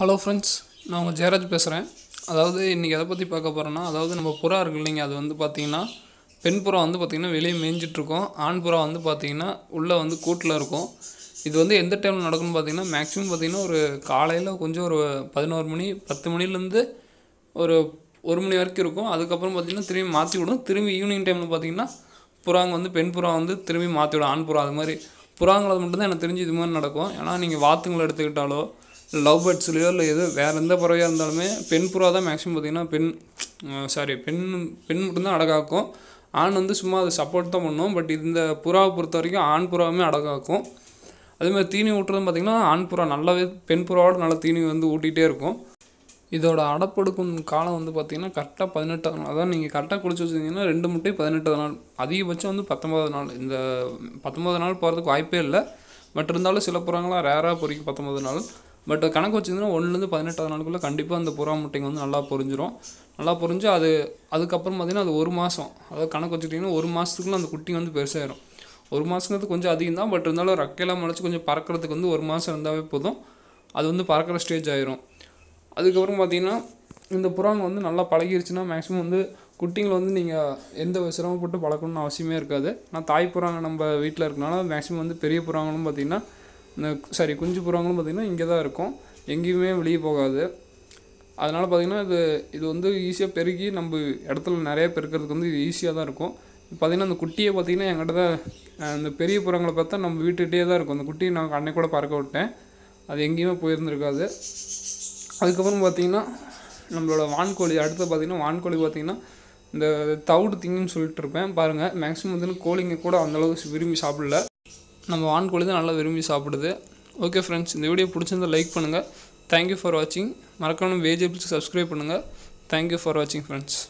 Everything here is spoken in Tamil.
ஹலோ ஃப்ரெண்ட்ஸ் நான் உங்கள் ஜெயராஜ் பேசுகிறேன் அதாவது இன்றைக்கி எதை பற்றி பார்க்க போகிறேன்னா அதாவது நம்ம புறா இருக்கு இல்லைங்க அது வந்து பார்த்திங்கன்னா பெண் புறா வந்து பார்த்திங்கன்னா வெளியே மேய்ஞ்சிட்ருக்கோம் ஆண் புறா வந்து பார்த்திங்கன்னா உள்ளே வந்து கூட்டில் இருக்கும் இது வந்து எந்த டைமில் நடக்கும்னு பார்த்திங்கன்னா மேக்ஸிமம் பார்த்திங்கன்னா ஒரு காலையில் கொஞ்சம் ஒரு பதினோரு மணி பத்து மணிலேருந்து ஒரு ஒரு மணி வரைக்கும் இருக்கும் அதுக்கப்புறம் பார்த்திங்கன்னா திரும்பி மாற்றி விடும் திரும்பி ஈவினிங் டைமில் பார்த்திங்கன்னா புறாங்க வந்து பெண் புறா வந்து திரும்பி மாற்றி விடும் ஆண் புறா அது மாதிரி புறாங்கிறது மட்டும்தான் எனக்கு தெரிஞ்சு இது மாதிரி நடக்கும் ஏன்னா நீங்கள் வாத்துங்களை எடுத்துக்கிட்டாலோ லவ் பேர்ட்ஸ்லையோ இல்லை எது வேறு எந்த பறவையாக இருந்தாலுமே பெண் புறா தான் மேக்ஸிமம் பார்த்திங்கன்னா பெண் சாரி பெண் பெண் மட்டும்தான் அடகாக்கும் ஆண் வந்து சும்மா அதை சப்போர்ட் தான் பண்ணும் பட் இந்த புறாவை பொறுத்த வரைக்கும் ஆண் புறாவுமே அடகாக்கும் அதேமாதிரி தீனி ஊட்டுறதுன்னு பார்த்திங்கன்னா ஆண் புறா நல்லாவே பெண் புறாவோட நல்லா தீனி வந்து ஊட்டிகிட்டே இருக்கும் இதோட அடப்படுக்கும் காலம் வந்து பார்த்திங்கன்னா கரெக்டாக பதினெட்டாவது நாள் அதான் நீங்கள் கரெக்டாக குளிச்சு வச்சுருந்தீங்கன்னா ரெண்டு முட்டை பதினெட்டாவது நாள் அதிகபட்சம் வந்து பத்தொம்பது நாள் இந்த பத்தொம்பது நாள் போகிறதுக்கு வாய்ப்பே இல்லை பட் இருந்தாலும் சில புறங்களாம் ரேராக பொறிக்கும் பத்தொம்பது நாள் பட் கணக்கு வச்சிங்கன்னா ஒன்றுலேருந்து பதினெட்டாவது நாளுக்குள்ளே கண்டிப்பாக அந்த புறா முட்டைங்க வந்து நல்லா பொரிஞ்சிடும் நல்லா பொறிஞ்சு அது அதுக்கப்புறம் பார்த்திங்கன்னா அது ஒரு மாதம் அதாவது கணக்கு வச்சுக்கிட்டிங்கன்னா ஒரு மாதத்துக்குள்ளே அந்த குட்டி வந்து பெருசாகிடும் ஒரு மாதங்கிறது கொஞ்சம் அதிகம் தான் பட் இருந்தாலும் ரக்கையெல்லாம் முளைச்சி கொஞ்சம் பறக்கிறதுக்கு வந்து ஒரு மாதம் இருந்தாவே போதும் அது வந்து பறக்கிற ஸ்டேஜ் ஆயிரும் அதுக்கப்புறம் பார்த்திங்கன்னா இந்த புறாங்க வந்து நல்லா பழகிருச்சுன்னா மேக்ஸிமம் வந்து குட்டிங்களை வந்து நீங்கள் எந்த சிரமப்பட்டு பழக்கணும்னு அவசியமே இருக்காது நான் தாய் புறாங்க நம்ம வீட்டில் இருக்கனால மேக்ஸிமம் வந்து பெரிய புறாங்களும் பார்த்திங்கன்னா இந்த சாரி குஞ்சு புறாங்களும் பார்த்திங்கன்னா இங்கே தான் இருக்கும் எங்கேயுமே வெளியே போகாது அதனால் பார்த்திங்கன்னா இது இது வந்து ஈஸியாக பெருகி நம்ம இடத்துல நிறைய பெருக்கிறதுக்கு வந்து இது ஈஸியாக தான் இருக்கும் பார்த்திங்கன்னா அந்த குட்டியை பார்த்திங்கன்னா என்கிட்ட தான் அந்த பெரிய புறங்களை பார்த்தா நம்ம வீட்டுகிட்டே தான் இருக்கும் அந்த குட்டியை நான் அன்னை கூட பறக்க விட்டேன் அது எங்கேயுமே போயிருந்துருக்காது அதுக்கப்புறம் பார்த்திங்கன்னா நம்மளோட வான்கோழி அடுத்து பார்த்திங்கன்னா வான்கோழி பார்த்திங்கன்னா இந்த தவிடு திங்குன்னு சொல்லிட்டு இருப்பேன் பாருங்கள் மேக்ஸிமம் வந்து கோழிங்க கூட அந்தளவுக்கு விரும்பி சாப்பிடல நம்ம வான்கோழி தான் நல்லா விரும்பி சாப்பிடுது ஓகே ஃப்ரெண்ட்ஸ் இந்த வீடியோ பிடிச்சிருந்தால் லைக் பண்ணுங்கள் தேங்க்யூ ஃபார் வாட்சிங் மறக்காமல் வேஜபிள்ஸ் சப்ஸ்கிரைப் பண்ணுங்கள் தேங்க்யூ ஃபார் வாட்சிங் ஃப்ரெண்ட்ஸ்